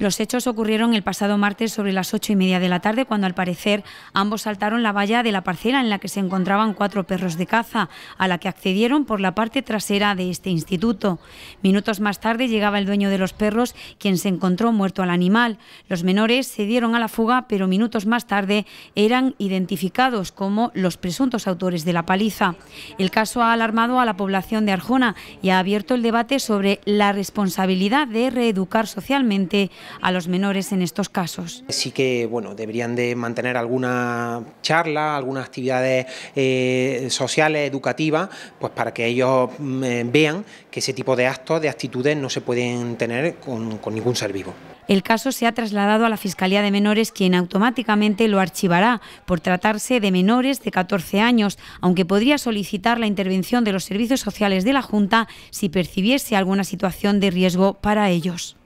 Los hechos ocurrieron el pasado martes sobre las ocho y media de la tarde, cuando al parecer ambos saltaron la valla de la parcela en la que se encontraban cuatro perros de caza, a la que accedieron por la parte trasera de este instituto. Minutos más tarde llegaba el dueño de los perros, quien se encontró muerto al animal. Los menores se dieron a la fuga, pero minutos más tarde eran identificados como los presuntos autores de la paliza. El caso ha alarmado a la población de Arjona y ha abierto el debate sobre la responsabilidad de reeducar socialmente a los menores en estos casos. Sí que bueno, deberían de mantener alguna charla, algunas actividades eh, sociales, educativas, pues para que ellos mm, eh, vean que ese tipo de actos, de actitudes no se pueden tener con, con ningún ser vivo. El caso se ha trasladado a la Fiscalía de Menores, quien automáticamente lo archivará por tratarse de menores de 14 años, aunque podría solicitar la intervención de los servicios sociales de la Junta si percibiese alguna situación de riesgo para ellos.